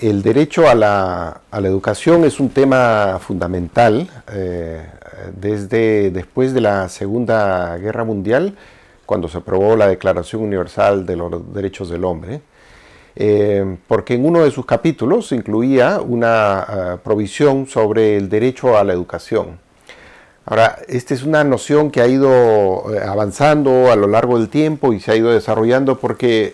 El derecho a la, educación es un tema fundamental. Eh, desde después de la Segunda Guerra Mundial, cuando se aprobó la Declaración Universal de los Derechos del Hombre, eh, porque en uno de sus capítulos incluía una eh, provisión sobre el derecho a la educación. Ahora, esta es una noción que ha ido eh, avanzando a lo largo del tiempo y se ha ido desarrollando porque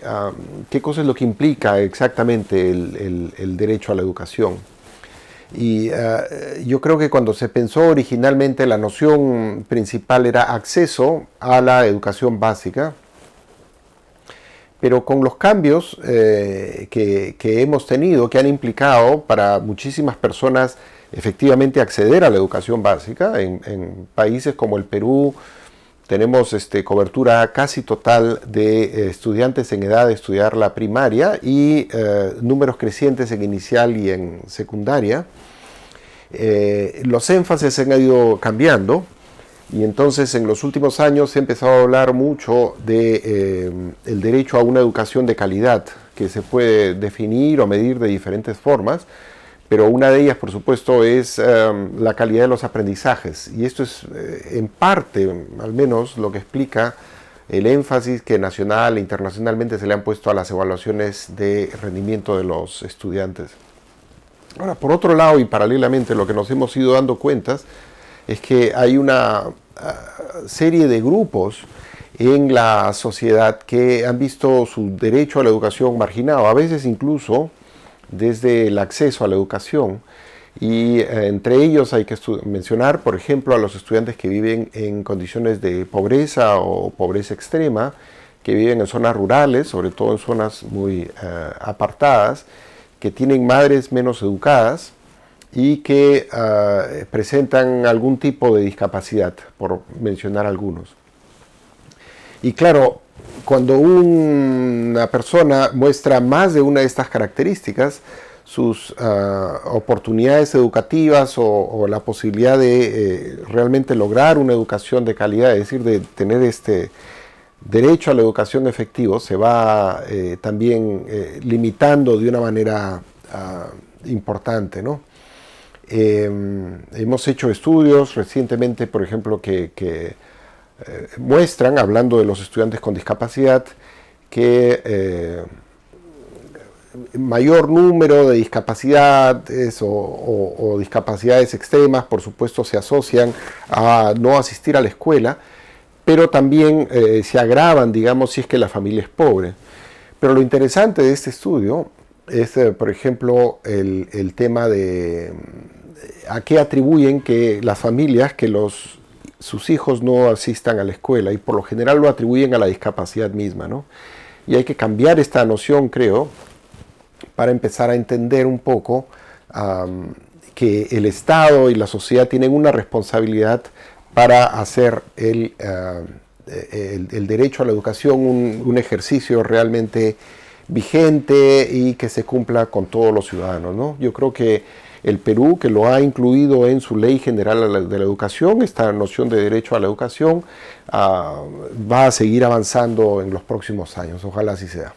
¿qué cosa es lo que implica exactamente el, derecho a la educación? Y eh, yo creo que cuando se pensó originalmente la noción principal era acceso a la educación básica, pero con los cambios eh, que, que hemos tenido, que han implicado para muchísimas personas, efectivamente acceder a la educación básica. En, países como el Perú tenemos este, cobertura casi total de eh, estudiantes en edad de estudiar la primaria y eh, números crecientes en inicial y en secundaria. Eh, los énfasis han ido cambiando y entonces en los últimos años he empezado a hablar mucho de el derecho a una educación de calidad que se puede definir o medir de diferentes formas pero una de ellas, por supuesto, es em, la calidad de los aprendizajes. Y esto es, eh, en parte, al menos, lo que explica el énfasis que nacional e internacionalmente se le han puesto a las evaluaciones de rendimiento de los estudiantes. Ahora, por otro lado y paralelamente, lo que nos hemos ido dando cuentas es que hay una ah, serie de grupos en la sociedad que han visto su derecho a la educación marginado, a veces incluso desde el acceso a la educación. Y eh, entre ellos hay que mencionar, por ejemplo, a los estudiantes que viven en condiciones de pobreza o pobreza extrema, que viven en zonas rurales, sobre todo en zonas muy eh, apartadas, que tienen madres menos educadas y que ah, presentan algún tipo de discapacidad, por mencionar algunos. Y claro, cuando una persona muestra más de una de estas características, sus ah, oportunidades educativas o, la posibilidad de eh, realmente lograr una educación de calidad, es decir, de tener este derecho a la educación efectivo, se va eh, también eh, limitando de una manera ah, importante. Em, hemos hecho estudios recientemente, por ejemplo, que eh, muestran, hablando de los estudiantes con discapacidad, que eh, mayor número de discapacidades o, discapacidades extremas, por supuesto, se asocian a no asistir a la escuela, pero también eh, se agravan, digamos, si es que la familia es pobre. Pero lo interesante de este estudio es, por ejemplo, el, el tema de a qué atribuyen que las familias, que los sus hijos no asistan a la escuela y por lo general lo atribuyen a la discapacidad misma, Y hay que cambiar esta noción, creo, para empezar a entender un poco que el Estado y la sociedad tienen una responsabilidad para hacer el, eh, eh, el, derecho a la educación un, un ejercicio realmente vigente y que se cumpla con todos los ciudadanos. ¿no? Yo creo que el Perú, que lo ha incluido en su ley general de la educación, esta noción de derecho a la educación, ah, va a seguir avanzando en los próximos años. Ojalá así sea.